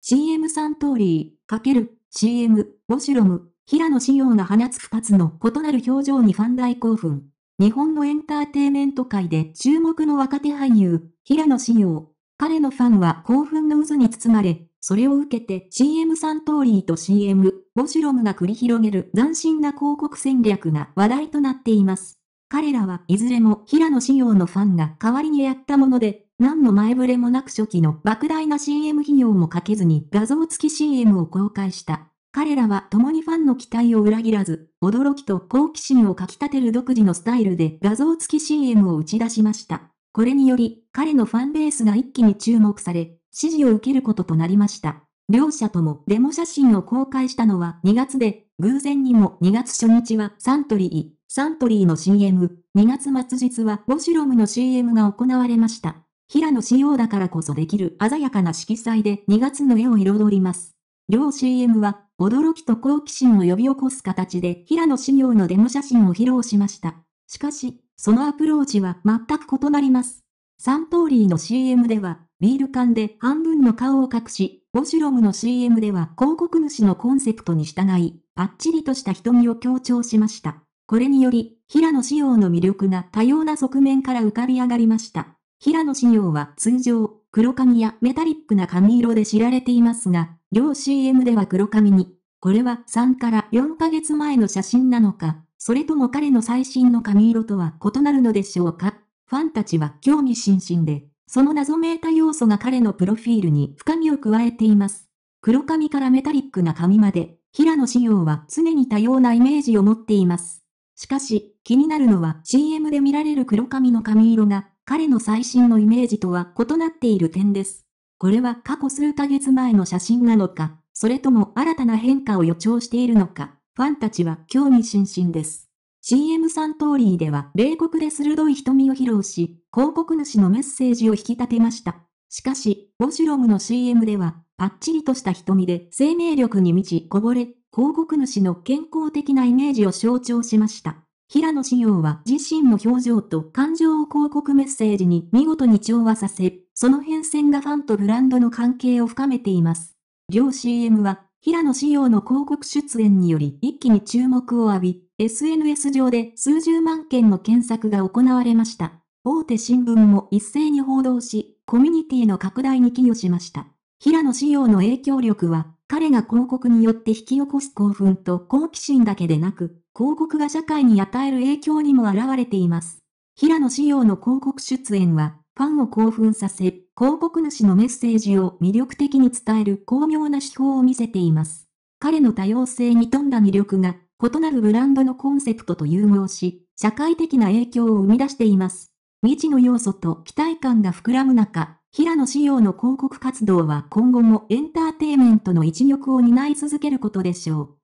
CM サントリー、かける、CM、ウォシュロム、平野紫耀が放つ二つの異なる表情にファン大興奮。日本のエンターテイメント界で注目の若手俳優、平野紫耀。彼のファンは興奮の渦に包まれ、それを受けて CM サントリーと CM、ウォシュロムが繰り広げる斬新な広告戦略が話題となっています。彼らはいずれも平野紫耀のファンが代わりにやったもので、何の前触れもなく初期の莫大な CM 費用もかけずに画像付き CM を公開した。彼らは共にファンの期待を裏切らず、驚きと好奇心をかき立てる独自のスタイルで画像付き CM を打ち出しました。これにより、彼のファンベースが一気に注目され、支持を受けることとなりました。両者ともデモ写真を公開したのは2月で、偶然にも2月初日はサントリー、サントリーの CM、2月末日はボシュロムの CM が行われました。平野仕様だからこそできる鮮やかな色彩で2月の絵を彩ります。両 CM は、驚きと好奇心を呼び起こす形で平野仕様のデモ写真を披露しました。しかし、そのアプローチは全く異なります。サントリーの CM では、ビール缶で半分の顔を隠し、ボシュロムの CM では広告主のコンセプトに従い、パッチリとした瞳を強調しました。これにより、平野仕様の魅力が多様な側面から浮かび上がりました。平野紫耀は通常、黒髪やメタリックな髪色で知られていますが、両 CM では黒髪に。これは3から4ヶ月前の写真なのか、それとも彼の最新の髪色とは異なるのでしょうか。ファンたちは興味津々で、その謎めいた要素が彼のプロフィールに深みを加えています。黒髪からメタリックな髪まで、平野紫耀は常に多様なイメージを持っています。しかし、気になるのは CM で見られる黒髪の髪色が彼の最新のイメージとは異なっている点です。これは過去数ヶ月前の写真なのか、それとも新たな変化を予兆しているのか、ファンたちは興味津々です。CM 3通りでは冷酷で鋭い瞳を披露し、広告主のメッセージを引き立てました。しかし、ボシュロムの CM では、パッチリとした瞳で生命力に満ちこぼれ、広告主の健康的なイメージを象徴しました。平野紫耀は自身の表情と感情を広告メッセージに見事に調和させ、その変遷がファンとブランドの関係を深めています。両 CM は、平野紫耀の広告出演により一気に注目を浴び、SNS 上で数十万件の検索が行われました。大手新聞も一斉に報道し、コミュニティの拡大に寄与しました。平野紫耀の影響力は、彼が広告によって引き起こす興奮と好奇心だけでなく、広告が社会に与える影響にも現れています。平野紫耀の広告出演は、ファンを興奮させ、広告主のメッセージを魅力的に伝える巧妙な手法を見せています。彼の多様性に富んだ魅力が、異なるブランドのコンセプトと融合し、社会的な影響を生み出しています。未知の要素と期待感が膨らむ中、平野紫耀の広告活動は今後もエンターテイメントの一翼を担い続けることでしょう。